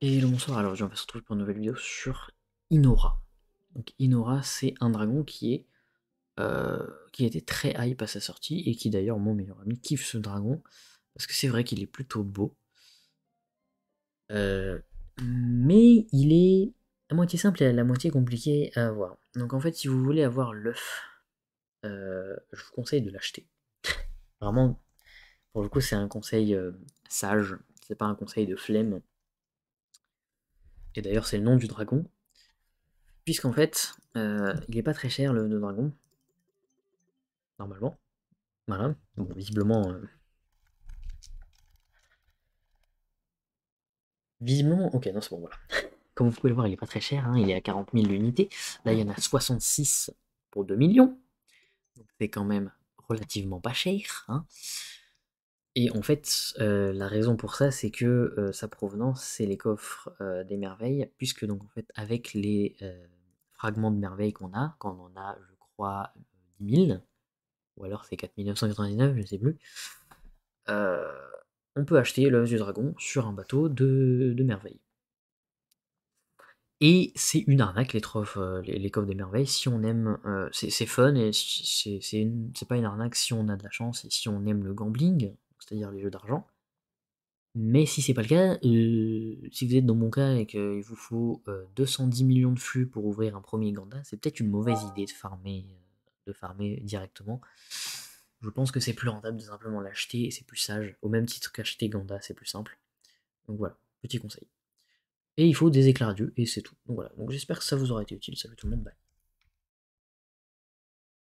Et le bonsoir, alors on va se retrouver pour une nouvelle vidéo sur Inora. Donc Inora, c'est un dragon qui est euh, qui était très hype à sa sortie et qui d'ailleurs mon meilleur ami kiffe ce dragon parce que c'est vrai qu'il est plutôt beau. Euh, mais il est à moitié simple et à la moitié compliqué à avoir. Donc en fait, si vous voulez avoir l'œuf, euh, je vous conseille de l'acheter. Vraiment, pour le coup, c'est un conseil sage, c'est pas un conseil de flemme et d'ailleurs c'est le nom du dragon, puisqu'en fait, euh, il n'est pas très cher le, dragon, normalement. Voilà, donc visiblement... Euh, visiblement, ok, non, c'est bon, voilà. Comme vous pouvez le voir, il n'est pas très cher, hein. il est à 40 000 l'unité. Là, il y en a 66 pour 2 millions, donc c'est quand même relativement pas cher. Hein. Et en fait, euh, la raison pour ça, c'est que euh, sa provenance, c'est les coffres euh, des merveilles, puisque donc en fait, avec les fragments de merveilles qu'on a, quand on en a, je crois, 10 000, ou alors c'est 4999, je ne sais plus, on peut acheter le du dragon sur un bateau de, de merveilles. Et c'est une arnaque, les, les, coffres des merveilles, si on aime, c'est fun, et c'est pas une arnaque si on a de la chance, et si on aime le gambling, c'est-à-dire les jeux d'argent. Mais si c'est pas le cas, euh, si vous êtes dans mon cas et qu'il vous faut 210 euh, millions de flux pour ouvrir un premier Ganda, c'est peut-être une mauvaise idée de farmer, euh, de farmer directement. Je pense que c'est plus rentable de simplement l'acheter et c'est plus sage. Au même titre qu'acheter Ganda, c'est plus simple. Donc voilà, petit conseil. Et il faut des éclairs à Dieu et c'est tout. Donc voilà, donc j'espère que ça vous aura été utile. Salut tout le monde, bye.